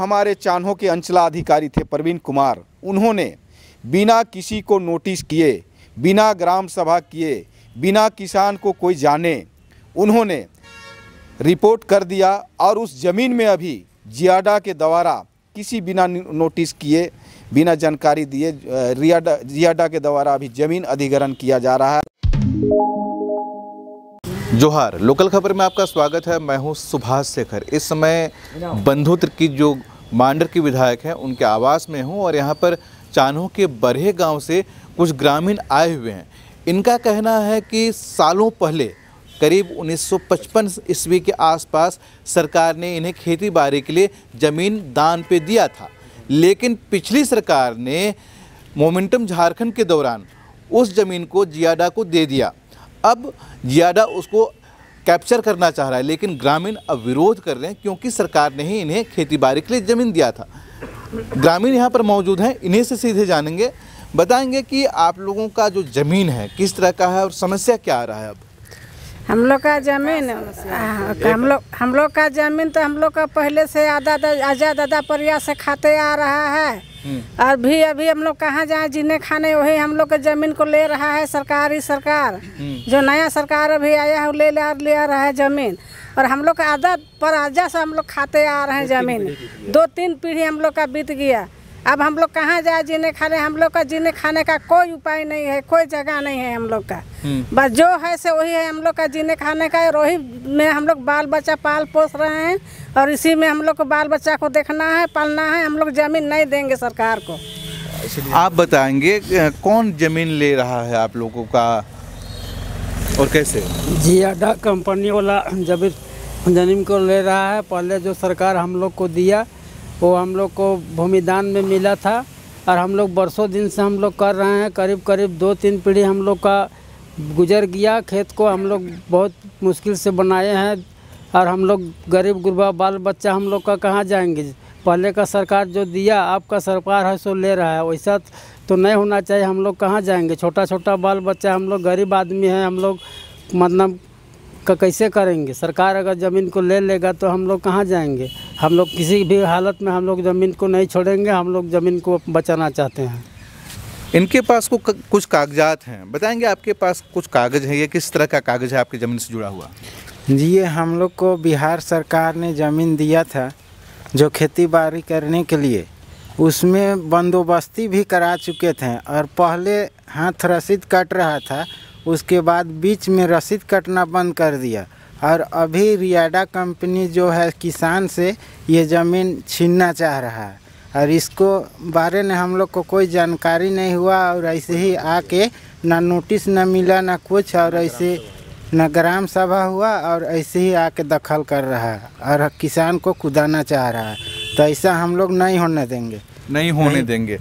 हमारे चान्हों के अंचलाधिकारी थे प्रवीण कुमार उन्होंने बिना किसी को नोटिस किए बिना ग्राम सभा किए बिना किसान को कोई जाने उन्होंने रिपोर्ट कर दिया और उस ज़मीन में अभी जियाडा के द्वारा किसी बिना नोटिस किए बिना जानकारी दिए रियाडा जियाडा के द्वारा अभी ज़मीन अधिग्रहण किया जा रहा है जोहार लोकल खबर में आपका स्वागत है मैं हूं सुभाष शेखर इस समय बंधुत्र की जो मांडर के विधायक हैं उनके आवास में हूँ और यहाँ पर चानों के बरहे गांव से कुछ ग्रामीण आए हुए हैं इनका कहना है कि सालों पहले करीब 1955 ईस्वी के आसपास सरकार ने इन्हें खेती बाड़ी के लिए ज़मीन दान पे दिया था लेकिन पिछली सरकार ने मोमेंटम झारखंड के दौरान उस ज़मीन को जियाडा को दे दिया अब जियाडा उसको कैप्चर करना चाह रहा है लेकिन ग्रामीण अब विरोध कर रहे हैं क्योंकि सरकार ने ही इन्हें खेती बाड़ी के लिए ज़मीन दिया था ग्रामीण यहाँ पर मौजूद हैं इन्हीं से सीधे जानेंगे बताएंगे कि आप लोगों का जो ज़मीन है किस तरह का है और समस्या क्या आ रहा है अब हम लोग का जमीन हम लोग हम लोग का जमीन तो हम लोग का पहले से आधा आजाद आधा प्रयास से खाते आ रहा है और भी अभी हम लोग कहाँ जाए जीने खाने वही हम लोग के जमीन को ले रहा है सरकार ही सरकार जो नया सरकार अभी आया है वो ले ले, ले रहा है जमीन और हम लोग का आदत पर आजा से हम लोग खाते आ रहे हैं जमीन दो तीन पीढ़ी हम लोग का बीत गया अब हम लोग कहाँ जाए जीने खाने हम लोग का जीने खाने का कोई उपाय नहीं है कोई जगह नहीं है हम लोग का बस जो है से वही है हम लोग का जीने खाने का और वही में हम लोग बाल बच्चा पाल पोस रहे हैं और इसी में हम लोग को बाल बच्चा को देखना है पालना है हम लोग जमीन नहीं देंगे सरकार को आप बताएंगे कौन जमीन ले रहा है आप लोगों का और कैसे जी अड्डा कंपनी वाला जमीन जमीन को ले रहा है पहले जो सरकार हम लोग को दिया वो हम लोग को भूमिदान में मिला था और हम लोग बरसों दिन से हम लोग कर रहे हैं करीब करीब दो तीन पीढ़ी हम लोग का गुजर गया खेत को हम लोग बहुत मुश्किल से बनाए हैं और हम लोग गरीब गुरबा बाल बच्चा हम लोग का कहाँ जाएंगे पहले का सरकार जो दिया आपका सरकार है सो ले रहा है वैसा तो नहीं होना चाहिए हम लोग कहाँ जाएंगे छोटा छोटा बाल बच्चा हम लोग गरीब आदमी हैं हम लोग मतलब का कैसे करेंगे सरकार अगर ज़मीन को ले लेगा तो हम लोग कहाँ जाएंगे हम लोग किसी भी हालत में हम लोग ज़मीन को नहीं छोड़ेंगे हम लोग ज़मीन को बचाना चाहते हैं इनके पास को कुछ कागजात हैं बताएंगे आपके पास कुछ कागज़ है ये किस तरह का कागज़ है आपकी ज़मीन से जुड़ा हुआ जी हम लोग को बिहार सरकार ने ज़मीन दिया था जो खेती बाड़ी करने के लिए उसमें बंदोबस्ती भी करा चुके थे और पहले हाथ रसीद कट रहा था उसके बाद बीच में रसीद कटना बंद कर दिया और अभी रियाडा कंपनी जो है किसान से ये ज़मीन छीनना चाह रहा है और इसको बारे में हम लोग को कोई जानकारी नहीं हुआ और ऐसे ही आके ना नोटिस ना मिला ना कुछ और ऐसे न ग्राम सभा हुआ और ऐसे ही आके दखल कर रहा है और किसान को कुदाना चाह रहा है तो ऐसा हम लोग नहीं होने देंगे नहीं होने नहीं। देंगे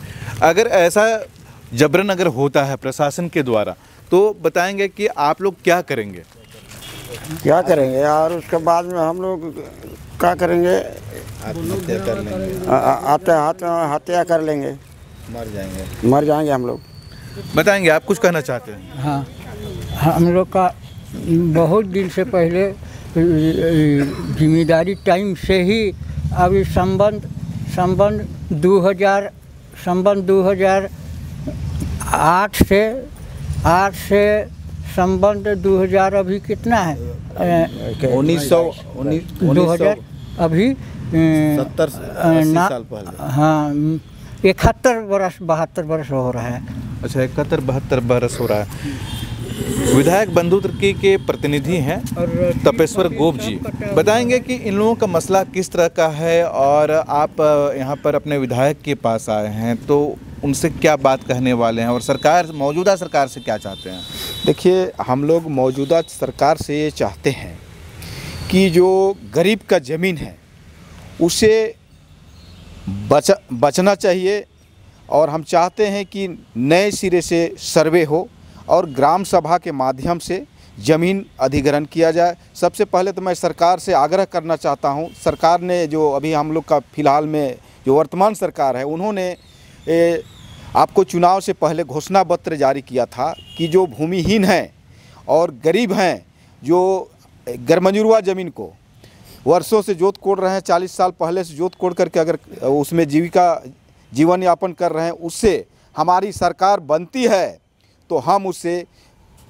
अगर ऐसा जबरन अगर होता है प्रशासन के द्वारा तो बताएंगे कि आप लोग क्या करेंगे क्या करेंगे और उसके बाद में हम लोग क्या करेंगे हत्या कर लेंगे हत्या कर लेंगे मर जाएंगे मर जाएंगे हम लोग बताएंगे आप कुछ कहना चाहते हैं हाँ हम लोग का बहुत दिन से पहले जिम्मेदारी टाइम से ही अभी संबंध संबंध 2000 संबंध 2008 से आठ से संबंध 2000 अभी कितना है उन्नीस सौ दो हजार अभी सत्तर साल पहले हाँ इकहत्तर बरस बहत्तर बरस हो रहा है अच्छा इकहत्तर बहत्तर बरस हो रहा है विधायक बंधु तिर्की के प्रतिनिधि हैं तपेश्वर गोप जी बताएंगे कि इन लोगों का मसला किस तरह का है और आप यहाँ पर अपने विधायक के पास आए हैं तो उनसे क्या बात कहने वाले हैं और सरकार मौजूदा सरकार से क्या चाहते हैं देखिए हम लोग मौजूदा सरकार से ये चाहते हैं कि जो गरीब का ज़मीन है उसे बच बचना चाहिए और हम चाहते हैं कि नए सिरे से सर्वे हो और ग्राम सभा के माध्यम से ज़मीन अधिग्रहण किया जाए सबसे पहले तो मैं सरकार से आग्रह करना चाहता हूं सरकार ने जो अभी हम लोग का फ़िलहाल में जो वर्तमान सरकार है उन्होंने ए, आपको चुनाव से पहले घोषणा पत्र जारी किया था कि जो भूमिहीन हैं और गरीब हैं जो गर्मजुरुआ ज़मीन को वर्षों से जोत कोड़ रहे हैं चालीस साल पहले से जोत कोड़ करके अगर उसमें जीविका जीवन यापन कर रहे हैं उससे हमारी सरकार बनती है तो हम उसे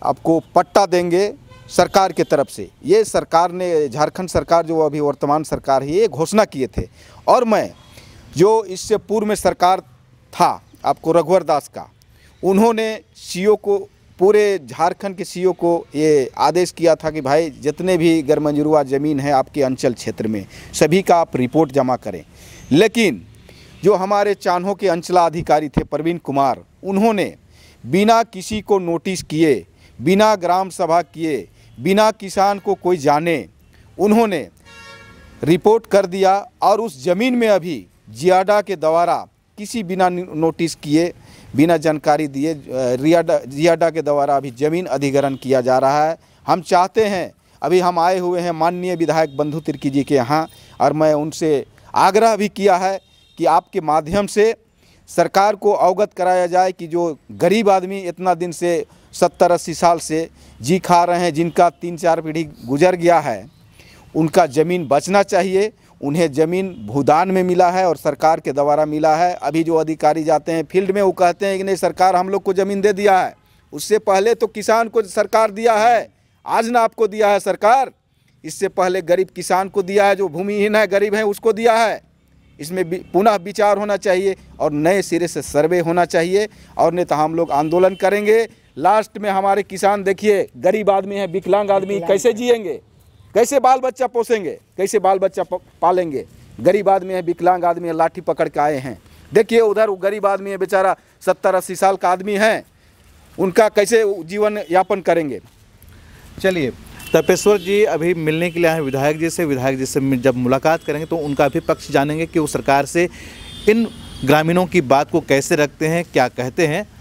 आपको पट्टा देंगे सरकार के तरफ से ये सरकार ने झारखंड सरकार जो अभी वर्तमान सरकार है ये घोषणा किए थे और मैं जो इससे पूर्व में सरकार था आपको रघुवर दास का उन्होंने सीओ को पूरे झारखंड के सीओ को ये आदेश किया था कि भाई जितने भी गर्मजुरुआ ज़मीन है आपके अंचल क्षेत्र में सभी का आप रिपोर्ट जमा करें लेकिन जो हमारे चान्हों के अंचलाधिकारी थे प्रवीण कुमार उन्होंने बिना किसी को नोटिस किए बिना ग्राम सभा किए बिना किसान को कोई जाने उन्होंने रिपोर्ट कर दिया और उस ज़मीन में अभी जियाडा के द्वारा किसी बिना नोटिस किए बिना जानकारी दिए रियाडा जियाडा के द्वारा अभी ज़मीन अधिग्रहण किया जा रहा है हम चाहते हैं अभी हम आए हुए हैं माननीय विधायक बंधु तिर्की जी के यहाँ और मैं उनसे आग्रह भी किया है कि आपके माध्यम से सरकार को अवगत कराया जाए कि जो गरीब आदमी इतना दिन से सत्तर अस्सी साल से जी खा रहे हैं जिनका तीन चार पीढ़ी गुजर गया है उनका ज़मीन बचना चाहिए उन्हें ज़मीन भूदान में मिला है और सरकार के द्वारा मिला है अभी जो अधिकारी जाते हैं फील्ड में वो कहते हैं कि नहीं सरकार हम लोग को ज़मीन दे दिया है उससे पहले तो किसान को सरकार दिया है आज ना आपको दिया है सरकार इससे पहले गरीब किसान को दिया है जो भूमिहीन है गरीब है उसको दिया है इसमें पुनः विचार होना चाहिए और नए सिरे से सर्वे होना चाहिए और नहीं तो हम लोग आंदोलन करेंगे लास्ट में हमारे किसान देखिए गरीब आदमी है विकलांग आदमी कैसे जिएंगे कैसे बाल बच्चा पोसेंगे कैसे बाल बच्चा पालेंगे गरीब आदमी है विकलांग आदमी है लाठी पकड़ के आए हैं देखिए उधर वो गरीब आदमी है बेचारा सत्तर अस्सी साल का आदमी है उनका कैसे जीवन यापन करेंगे चलिए तपेश्वर जी अभी मिलने के लिए आए विधायक जी से विधायक जी से जब मुलाकात करेंगे तो उनका भी पक्ष जानेंगे कि वो सरकार से इन ग्रामीणों की बात को कैसे रखते हैं क्या कहते हैं